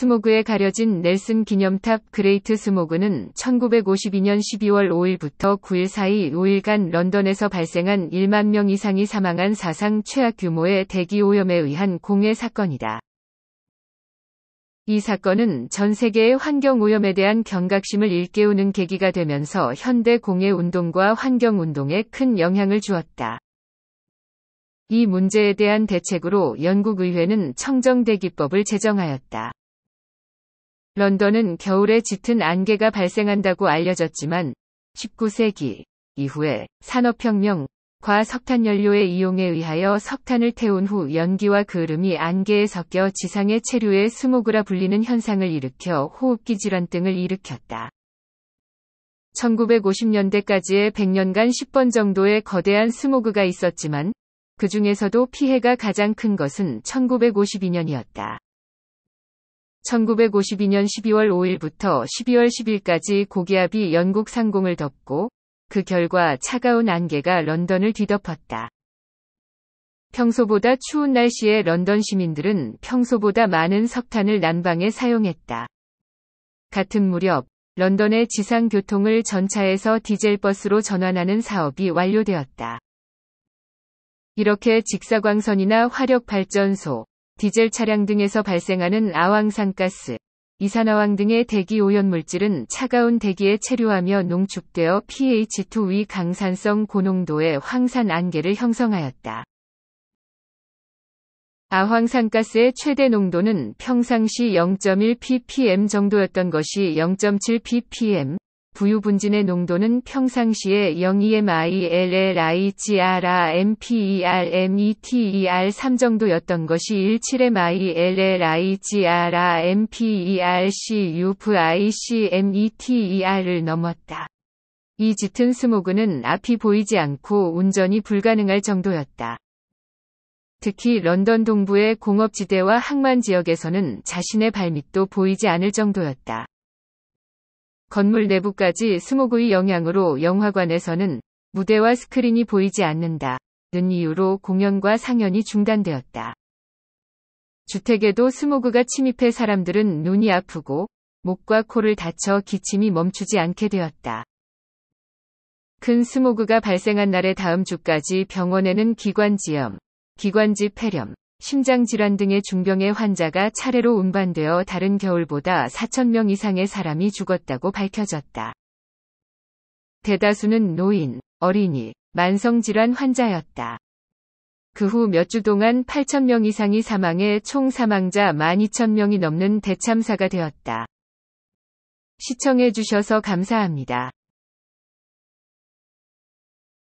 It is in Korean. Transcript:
스모그에 가려진 넬슨 기념탑 그레이트 스모그는 1952년 12월 5일부터 9일 사이 5일간 런던에서 발생한 1만 명 이상이 사망한 사상 최악 규모의 대기 오염에 의한 공해 사건이다. 이 사건은 전 세계의 환경 오염에 대한 경각심을 일깨우는 계기가 되면서 현대 공해 운동과 환경 운동에 큰 영향을 주었다. 이 문제에 대한 대책으로 영국 의회는 청정대기법을 제정하였다. 런던은 겨울에 짙은 안개가 발생한다고 알려졌지만 19세기 이후에 산업혁명, 과 석탄 연료의 이용에 의하여 석탄을 태운 후 연기와 그을음이 안개에 섞여 지상의 체류에 스모그라 불리는 현상을 일으켜 호흡기 질환 등을 일으켰다. 1950년대까지의 100년간 10번 정도의 거대한 스모그가 있었지만 그 중에서도 피해가 가장 큰 것은 1952년이었다. 1952년 12월 5일부터 12월 10일까지 고기압이 영국 상공을 덮고 그 결과 차가운 안개가 런던을 뒤덮었다. 평소보다 추운 날씨에 런던 시민들은 평소보다 많은 석탄을 난방에 사용했다. 같은 무렵 런던의 지상 교통을 전차에서 디젤 버스로 전환하는 사업이 완료되었다. 이렇게 직사광선이나 화력 발전소, 디젤 차량 등에서 발생하는 아황산가스, 이산화황 등의 대기 오염물질은 차가운 대기에 체류하며 농축되어 pH2 위 강산성 고농도의 황산 안개를 형성하였다. 아황산가스의 최대 농도는 평상시 0.1 ppm 정도였던 것이 0.7 ppm, 부유분진의 농도는 평상시에 0EMILLIGRAMPERMETER3 정도였던 것이 17MILLIGRAMPERCUVICMETER을 넘었다. 이 짙은 스모그는 앞이 보이지 않고 운전이 불가능할 정도였다. 특히 런던 동부의 공업지대와 항만 지역에서는 자신의 발밑도 보이지 않을 정도였다. 건물 내부까지 스모그의 영향으로 영화관에서는 무대와 스크린이 보이지 않는다. 는 이유로 공연과 상연이 중단되었다. 주택에도 스모그가 침입해 사람들은 눈이 아프고 목과 코를 다쳐 기침이 멈추지 않게 되었다. 큰 스모그가 발생한 날의 다음 주까지 병원에는 기관지염, 기관지 폐렴, 심장질환 등의 중병의 환자가 차례로 운반되어 다른 겨울보다 4천명 이상의 사람이 죽었다고 밝혀졌다. 대다수는 노인, 어린이, 만성질환 환자였다. 그 후 몇 주 동안 8천명 이상이 사망해 총 사망자 12,000명이 넘는 대참사가 되었다. 시청해주셔서 감사합니다.